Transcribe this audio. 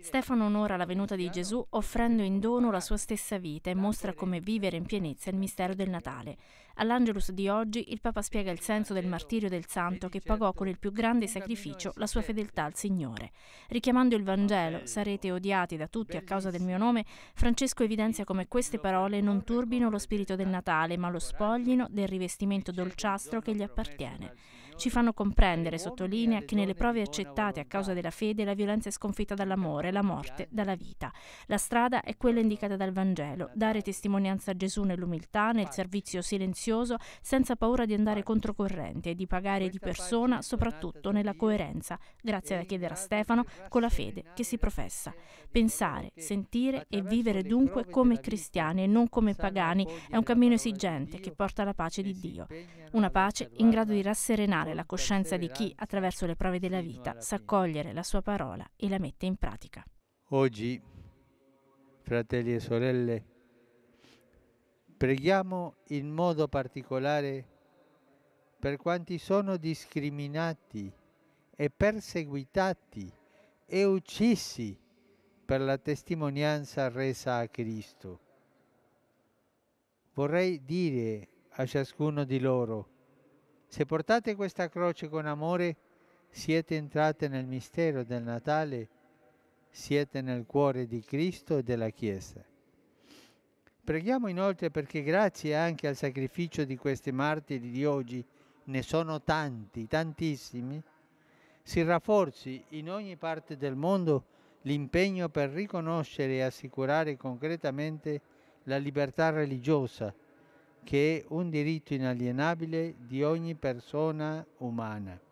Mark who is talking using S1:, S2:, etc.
S1: Stefano onora la venuta di Gesù offrendo in dono la sua stessa vita e mostra come vivere in pienezza il mistero del Natale. All'Angelus di oggi il Papa spiega il senso del martirio del Santo che pagò con il più grande sacrificio la sua fedeltà al Signore. Richiamando il Vangelo, sarete odiati da tutti a causa del mio nome, Francesco evidenzia come queste parole non turbino lo spirito del Natale, ma lo spoglino del rivestimento dolciastro che gli appartiene. Ci fanno comprendere, sottolinea, che nelle prove accettate a causa della fede la violenza è sconfitta dall'amore l'amore, la morte dalla vita. La strada è quella indicata dal Vangelo, dare testimonianza a Gesù nell'umiltà, nel servizio silenzioso, senza paura di andare controcorrente e di pagare di persona, soprattutto nella coerenza, grazie da chiedere a Stefano, con la fede che si professa. Pensare, sentire e vivere dunque come cristiani e non come pagani è un cammino esigente che porta alla pace di Dio, una pace in grado di rasserenare la coscienza di chi, attraverso le prove della vita, sa cogliere la sua parola e la mette in pratica pratica.
S2: Oggi, fratelli e sorelle, preghiamo in modo particolare per quanti sono discriminati e perseguitati e uccisi per la testimonianza resa a Cristo. Vorrei dire a ciascuno di loro, se portate questa croce con amore, siete entrate nel mistero del Natale siete nel cuore di Cristo e della Chiesa. Preghiamo inoltre perché grazie anche al sacrificio di questi martiri di oggi, ne sono tanti, tantissimi, si rafforzi in ogni parte del mondo l'impegno per riconoscere e assicurare concretamente la libertà religiosa, che è un diritto inalienabile di ogni persona umana.